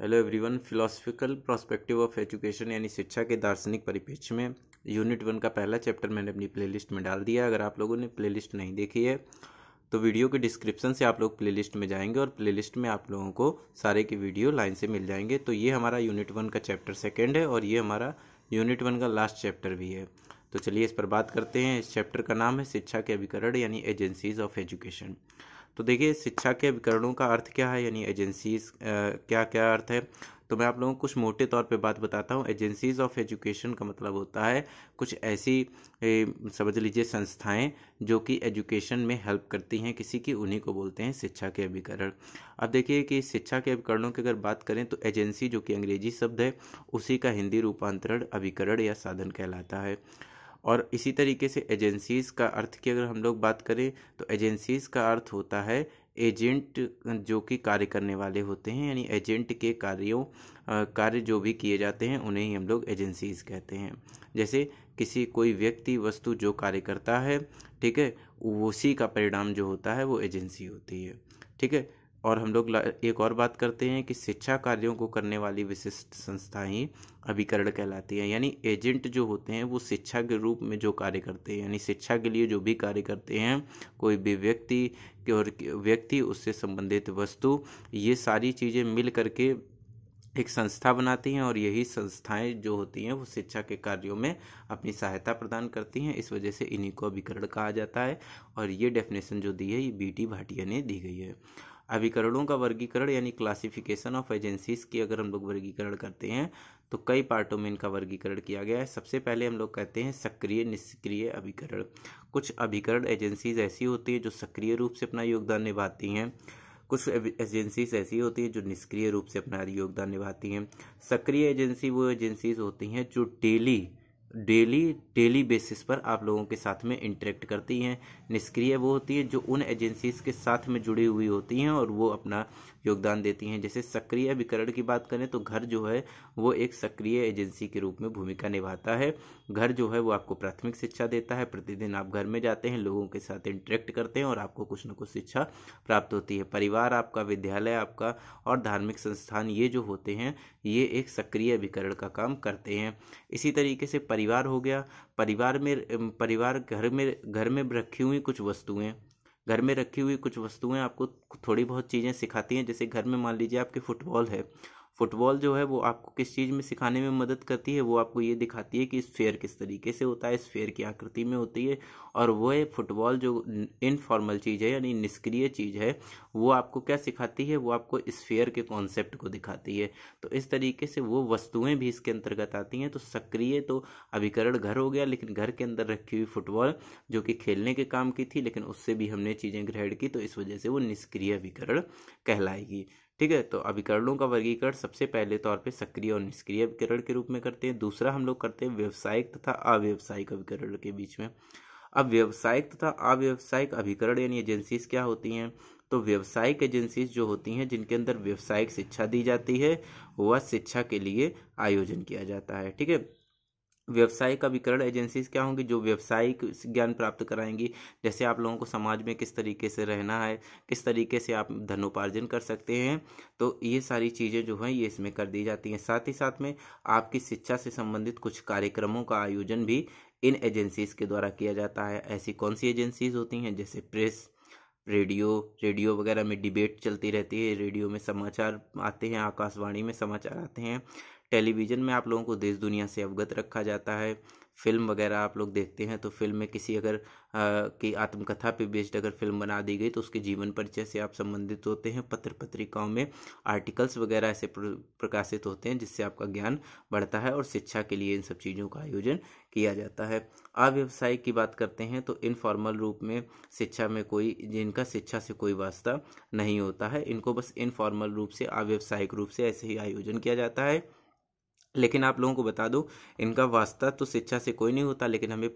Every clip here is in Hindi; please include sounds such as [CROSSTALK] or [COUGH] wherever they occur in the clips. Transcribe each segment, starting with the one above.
hello everyone philosophical prospective of education यानी शिक्षा के दार्शनिक परिप्रेक्ष्य में यूनिट वन का पहला चैप्टर मैंने अपनी प्लेलिस्ट में डाल दिया अगर आप लोगों ने प्लेलिस्ट नहीं देखी है तो वीडियो के डिस्क्रिप्शन से आप लोग प्लेलिस्ट में जाएंगे और प्लेलिस्ट में आप लोगों को सारे के वीडियो लाइन से मिल जाएंगे तो ये हमारा यूनिट वन का चैप्टर सेकेंड है और ये हमारा यूनिट वन का लास्ट चैप्टर भी है तो चलिए इस पर बात करते हैं इस चैप्टर का नाम है शिक्षा के अभिकरण यानी एजेंसीज ऑफ एजुकेशन तो देखिए शिक्षा के विकरणों का अर्थ क्या है यानी एजेंसीज क्या क्या अर्थ है तो मैं आप लोगों को कुछ मोटे तौर पे बात बताता हूँ एजेंसीज ऑफ एजुकेशन का मतलब होता है कुछ ऐसी ए, समझ लीजिए संस्थाएं जो कि एजुकेशन में हेल्प करती हैं किसी की उन्हीं को बोलते हैं शिक्षा के अभिकरण अब देखिए कि शिक्षा के अभिकरणों की अगर बात करें तो एजेंसी जो कि अंग्रेजी शब्द है उसी का हिंदी रूपांतरण अभिकरण या साधन कहलाता है और इसी तरीके से एजेंसीज़ का अर्थ की अगर हम लोग बात करें तो एजेंसीज़ का अर्थ होता है एजेंट जो कि कार्य करने वाले होते हैं यानी एजेंट के कार्यों कार्य जो भी किए जाते हैं उन्हें ही हम लोग एजेंसीज़ कहते हैं जैसे किसी कोई व्यक्ति वस्तु जो कार्य करता है ठीक है उसी का परिणाम जो होता है वो एजेंसी होती है ठीक है और हम लोग एक और बात करते हैं कि शिक्षा कार्यों को करने वाली विशिष्ट संस्थाएं ही अभिकरण कहलाती हैं यानी एजेंट जो होते हैं वो शिक्षा के रूप में जो कार्य करते हैं यानी शिक्षा के लिए जो भी कार्य करते हैं कोई भी व्यक्ति और व्यक्ति उससे संबंधित वस्तु ये सारी चीज़ें मिल करके एक संस्था बनाती हैं और यही संस्थाएं जो होती हैं वो शिक्षा के कार्यों में अपनी सहायता प्रदान करती हैं इस वजह से इन्हीं को अभिकरण कहा जाता है और ये डेफिनेशन जो दी है ये बी टी भाटिया ने दी गई है अभिकरणों का वर्गीकरण यानी क्लासिफिकेशन ऑफ एजेंसीज की अगर हम लोग वर्गीकरण करते हैं तो कई पार्टों में इनका वर्गीकरण किया गया है सबसे पहले हम लोग कहते हैं सक्रिय निष्क्रिय अभिकरण कुछ अभिकरण एजेंसीज ऐसी होती हैं जो सक्रिय रूप से अपना योगदान निभाती हैं कुछ एजेंसीज ऐसी होती हैं जो निष्क्रिय रूप से अपना योगदान निभाती हैं सक्रिय एजेंसी वो एजेंसीज होती हैं जो डेली डेली डेली बेसिस पर आप लोगों के साथ में इंटरेक्ट करती हैं निष्क्रिय वो होती है जो उन एजेंसीज के साथ में जुड़ी हुई होती हैं और वो अपना योगदान देती हैं जैसे सक्रिय विकरण की बात करें तो घर जो है वो एक सक्रिय एजेंसी के रूप में भूमिका निभाता है घर जो है वो आपको प्राथमिक शिक्षा देता है प्रतिदिन आप घर में जाते हैं लोगों के साथ इंटरेक्ट करते हैं और आपको कुछ ना कुछ शिक्षा प्राप्त होती है परिवार आपका विद्यालय आपका और धार्मिक संस्थान ये जो होते हैं ये एक सक्रिय विकरण का काम करते हैं इसी तरीके से परिवार हो गया परिवार में परिवार घर में घर में रखी हुई कुछ वस्तुएं घर में रखी हुई कुछ वस्तुएं आपको थोड़ी बहुत चीज़ें सिखाती हैं जैसे घर में मान लीजिए आपकी फ़ुटबॉल है फुटबॉल जो है वो आपको किस चीज़ में सिखाने में मदद करती है वो आपको ये दिखाती है कि स्फेयर किस तरीके से होता है स्फेयर की आकृति में होती है और वह फुटबॉल जो इनफॉर्मल चीज़ है यानी निष्क्रिय चीज़ है वो आपको क्या सिखाती है वो आपको स्फेयर के कॉन्सेप्ट को दिखाती है तो इस तरीके से वो वस्तुएँ भी इसके अंतर्गत आती हैं तो सक्रिय तो अभिकरण घर हो गया लेकिन घर के अंदर रखी हुई फुटबॉल जो कि खेलने के काम की थी लेकिन उससे भी हमने चीज़ें ग्रहण की तो इस वजह से वो निष्क्रिय अभिकरण कहलाएगी ठीक है तो अभिकरणों का वर्गीकरण सबसे पहले तौर पे सक्रिय और निष्क्रिय अभिकरण के रूप में करते हैं दूसरा हम लोग करते हैं व्यवसायिक तथा अव्यवसायिक अभिकरण के बीच में अब व्यवसायिक तथा अव्यवसायिक अभिकरण यानी एजेंसीज क्या होती हैं तो व्यवसायिक एजेंसीज जो होती हैं जिनके अंदर व्यवसायिक शिक्षा दी जाती है वह शिक्षा के लिए आयोजन किया जाता है ठीक है व्यवसाय का विकरण एजेंसीज क्या होंगी जो व्यवसायिक ज्ञान प्राप्त कराएंगी जैसे आप लोगों को समाज में किस तरीके से रहना है किस तरीके से आप धनोपार्जन कर सकते हैं तो ये सारी चीज़ें जो हैं ये इसमें कर दी जाती हैं साथ ही साथ में आपकी शिक्षा से संबंधित कुछ कार्यक्रमों का आयोजन भी इन एजेंसीज के द्वारा किया जाता है ऐसी कौन सी एजेंसीज होती हैं जैसे प्रेस रेडियो रेडियो वगैरह में डिबेट चलती रहती है रेडियो में समाचार आते हैं आकाशवाणी में समाचार आते हैं टेलीविज़न में आप लोगों को देश दुनिया से अवगत रखा जाता है फिल्म वगैरह आप लोग देखते हैं तो फिल्म में किसी अगर आ, की आत्मकथा पे बेस्ड अगर फिल्म बना दी गई तो उसके जीवन परिचय से आप संबंधित होते हैं पत्र पत्रिकाओं में आर्टिकल्स वगैरह ऐसे प्रकाशित होते हैं जिससे आपका ज्ञान बढ़ता है और शिक्षा के लिए इन सब चीज़ों का आयोजन किया जाता है अव्यवसाय की बात करते हैं तो इनफॉर्मल रूप में शिक्षा में कोई जिनका शिक्षा से कोई वास्ता नहीं होता है इनको बस इनफॉर्मल रूप से अव्यवसायिक रूप से ऐसे ही आयोजन किया जाता है लेकिन आप लोगों को बता दूं इनका वास्ता तो शिक्षा से कोई नहीं होता लेकिन हमें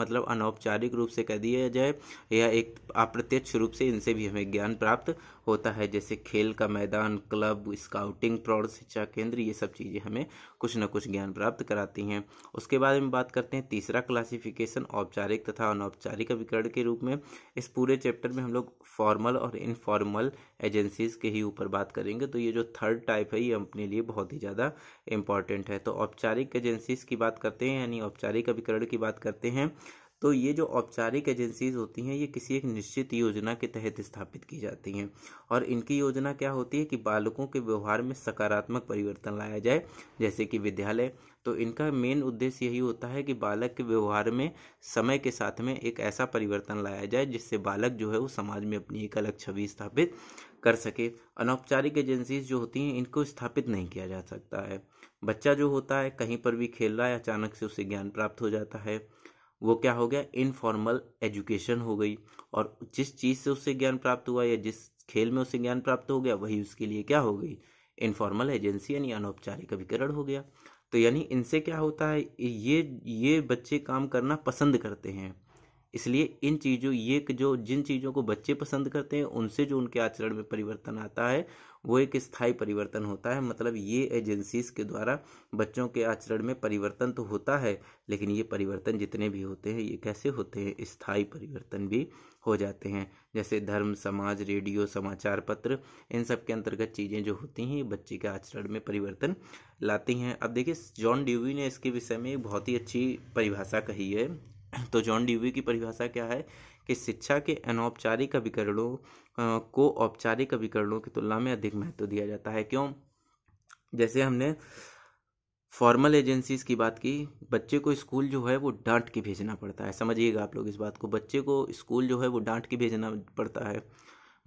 मतलब अनौपचारिक रूप से कह दिया जाए या एक अप्रत्यक्ष रूप से इनसे भी हमें ज्ञान प्राप्त होता है जैसे खेल का मैदान क्लब स्काउटिंग प्रौढ़ शिक्षा केंद्र ये सब चीज़ें हमें कुछ ना कुछ ज्ञान प्राप्त कराती हैं उसके बाद हम बात करते हैं तीसरा क्लासिफिकेशन औपचारिक तथा अनौपचारिक अभिकरण के रूप में इस पूरे चैप्टर में हम लोग फॉर्मल और इनफॉर्मल एजेंसीज के ही ऊपर बात करेंगे तो ये जो थर्ड टाइप है ये अपने लिए बहुत ही ज़्यादा इंपॉर्टेंट है तो औपचारिक एजेंसीज की बात करते हैं यानी औपचारिक अभिकरण की बात करते हैं तो ये जो औपचारिक एजेंसीज होती हैं ये किसी एक निश्चित योजना के तहत स्थापित की जाती हैं और इनकी योजना क्या होती है कि बालकों के व्यवहार में सकारात्मक परिवर्तन लाया जाए जैसे कि विद्यालय तो इनका मेन उद्देश्य यही होता है कि बालक के व्यवहार में समय के साथ में एक ऐसा परिवर्तन लाया जाए जिससे बालक जो है वो समाज में अपनी एक अलग छवि स्थापित कर सके अनौपचारिक एजेंसीज जो होती हैं इनको स्थापित नहीं किया जा सकता है बच्चा जो होता है कहीं पर भी खेल रहा है अचानक से उसे ज्ञान प्राप्त हो जाता है वो क्या हो गया इनफॉर्मल एजुकेशन हो गई और जिस चीज़ से उससे ज्ञान प्राप्त हुआ या जिस खेल में उसे ज्ञान प्राप्त हो गया वही उसके लिए क्या हो गई इनफॉर्मल एजेंसी यानी अनौपचारिक अभिकरण हो गया तो यानी इनसे क्या होता है ये ये बच्चे काम करना पसंद करते हैं इसलिए इन चीज़ों ये जो जिन चीज़ों को बच्चे पसंद करते हैं उनसे जो उनके आचरण में परिवर्तन आता है वो एक स्थायी परिवर्तन होता है मतलब ये एजेंसीज के द्वारा बच्चों के आचरण में परिवर्तन तो होता है लेकिन ये परिवर्तन जितने भी होते हैं ये कैसे होते हैं स्थायी परिवर्तन भी हो जाते हैं जैसे धर्म समाज रेडियो समाचार पत्र इन सब के अंतर्गत चीज़ें जो होती हैं ये बच्चे के आचरण में परिवर्तन लाती हैं अब देखिए जॉन ड्यूवी ने इसके विषय में बहुत ही अच्छी परिभाषा कही है [CLEARS THROAT] तो जॉन डीवी की परिभाषा क्या है कि शिक्षा के अनौपचारिक अभिकरणों को औपचारिक अभिकरणों की तुलना में अधिक महत्व दिया जाता है क्यों जैसे हमने फॉर्मल एजेंसीज की बात की बच्चे को स्कूल जो है वो डांट के भेजना पड़ता है समझिएगा आप लोग इस बात को बच्चे को स्कूल जो है वो डांट के भेजना पड़ता है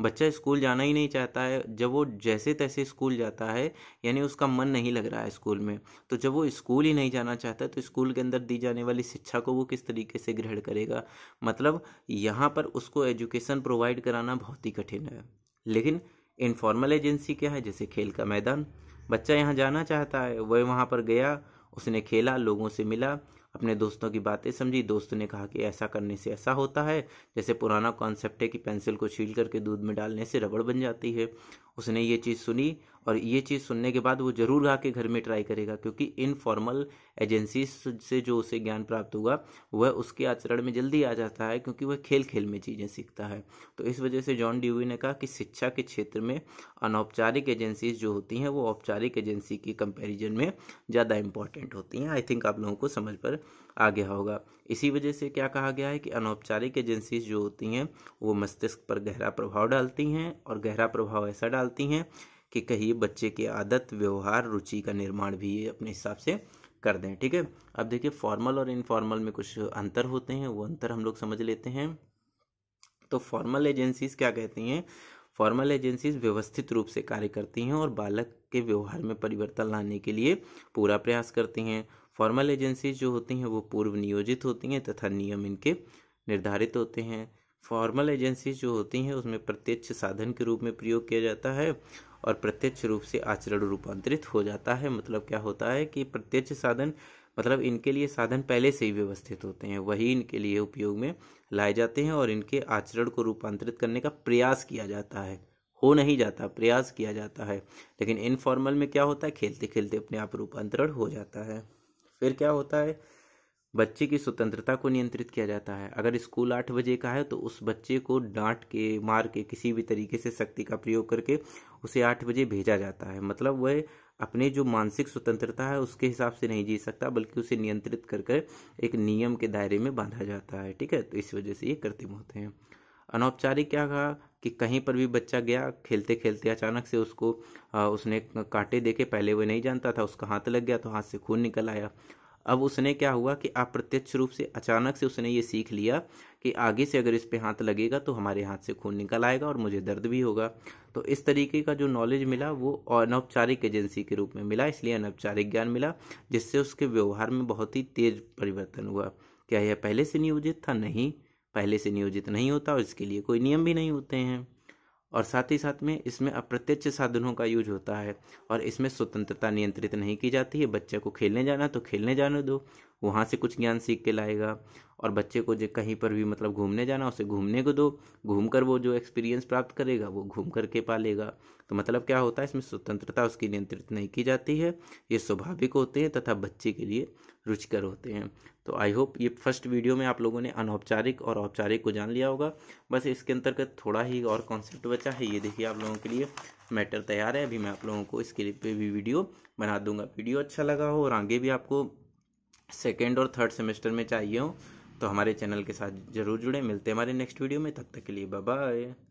बच्चा स्कूल जाना ही नहीं चाहता है जब वो जैसे तैसे स्कूल जाता है यानी उसका मन नहीं लग रहा है स्कूल में तो जब वो स्कूल ही नहीं जाना चाहता तो स्कूल के अंदर दी जाने वाली शिक्षा को वो किस तरीके से ग्रहण करेगा मतलब यहाँ पर उसको एजुकेशन प्रोवाइड कराना बहुत ही कठिन है लेकिन इनफॉर्मल एजेंसी क्या है जैसे खेल का मैदान बच्चा यहाँ जाना चाहता है वह वहाँ पर गया उसने खेला लोगों से मिला अपने दोस्तों की बातें समझी दोस्त ने कहा कि ऐसा करने से ऐसा होता है जैसे पुराना कॉन्सेप्ट है कि पेंसिल को छील करके दूध में डालने से रबड़ बन जाती है उसने ये चीज़ सुनी और ये चीज़ सुनने के बाद वो ज़रूर आके घर में ट्राई करेगा क्योंकि इनफॉर्मल एजेंसी से जो उसे ज्ञान प्राप्त हुआ वह उसके आचरण में जल्दी आ जाता है क्योंकि वह खेल खेल में चीज़ें सीखता है तो इस वजह से जॉन ड्यूवी ने कहा कि शिक्षा के क्षेत्र में अनौपचारिक एजेंसीज जो होती हैं वो औपचारिक एजेंसी की कंपेरिजन में ज़्यादा इंपॉर्टेंट होती हैं आई थिंक आप लोगों को समझ पर आ गया होगा इसी वजह से क्या कहा गया है कि अनौपचारिक एजेंसीज जो होती हैं वो मस्तिष्क पर गहरा प्रभाव डालती हैं और गहरा प्रभाव ऐसा डालती हैं कि कहीं बच्चे के आदत व्यवहार रुचि का निर्माण भी अपने हिसाब से कर दें ठीक है अब देखिए फॉर्मल और इनफॉर्मल में कुछ अंतर होते हैं वो अंतर हम लोग समझ लेते हैं तो फॉर्मल एजेंसीज क्या कहती हैं फॉर्मल एजेंसीज व्यवस्थित रूप से कार्य करती हैं और बालक के व्यवहार में परिवर्तन लाने के लिए पूरा प्रयास करती हैं फॉर्मल एजेंसीज जो होती हैं वो पूर्व नियोजित होती हैं तथा नियम इनके निर्धारित होते हैं फॉर्मल एजेंसीज जो होती हैं उसमें प्रत्यक्ष साधन के रूप में प्रयोग किया जाता है और प्रत्यक्ष रूप से आचरण रूपांतरित हो जाता है मतलब क्या होता है कि प्रत्यक्ष साधन मतलब इनके लिए साधन पहले से ही व्यवस्थित होते हैं वही इनके लिए उपयोग में लाए जाते हैं और इनके आचरण को रूपांतरित करने का प्रयास किया जाता है हो नहीं जाता प्रयास किया जाता है लेकिन इनफॉर्मल में क्या होता है खेलते खेलते अपने आप रूपांतरण हो जाता है फिर क्या होता है बच्चे की स्वतंत्रता को नियंत्रित किया जाता है अगर स्कूल आठ बजे का है तो उस बच्चे को डांट के मार के किसी भी तरीके से शक्ति का प्रयोग करके उसे आठ बजे भेजा जाता है मतलब वह अपने जो मानसिक स्वतंत्रता है उसके हिसाब से नहीं जी सकता बल्कि उसे नियंत्रित करके एक नियम के दायरे में बांधा जाता है ठीक है तो इस वजह से ये कृत्रिम होते हैं अनौपचारिक क्या कहा कि कहीं पर भी बच्चा गया खेलते खेलते अचानक से उसको आ, उसने कांटे देखे पहले वह नहीं जानता था उसका हाथ लग गया तो हाथ से खून निकल आया अब उसने क्या हुआ कि अप्रत्यक्ष रूप से अचानक से उसने ये सीख लिया कि आगे से अगर इस पे हाथ लगेगा तो हमारे हाथ से खून निकल आएगा और मुझे दर्द भी होगा तो इस तरीके का जो नॉलेज मिला वो अनौपचारिक एजेंसी के रूप में मिला इसलिए अनौपचारिक ज्ञान मिला जिससे उसके व्यवहार में बहुत ही तेज परिवर्तन हुआ क्या यह पहले से नियोजित था नहीं पहले से नियोजित नहीं होता और इसके लिए कोई नियम भी नहीं होते हैं और साथ ही साथ में इसमें अप्रत्यक्ष साधनों का यूज होता है और इसमें स्वतंत्रता नियंत्रित नहीं की जाती है बच्चे को खेलने जाना तो खेलने जाने दो वहाँ से कुछ ज्ञान सीख के लाएगा और बच्चे को जो कहीं पर भी मतलब घूमने जाना उसे घूमने को दो घूम कर वो जो एक्सपीरियंस प्राप्त करेगा वो घूम करके पालेगा तो मतलब क्या होता है इसमें स्वतंत्रता उसकी नियंत्रित नहीं की जाती है ये स्वाभाविक होते हैं तथा बच्चे के लिए रुचिकर होते हैं तो आई होप ये फर्स्ट वीडियो में आप लोगों ने अनौपचारिक और औपचारिक को जान लिया होगा बस इसके अंतर्गत थोड़ा ही और कॉन्सेप्ट बचा है ये देखिए आप लोगों के लिए मैटर तैयार है अभी मैं आप लोगों को इसके लिए भी वीडियो बना दूंगा वीडियो अच्छा लगा हो और आगे भी आपको सेकेंड और थर्ड सेमेस्टर में चाहिए हो तो हमारे चैनल के साथ जरूर जुड़े मिलते हैं हमारे नेक्स्ट वीडियो में तब तक के लिए बाय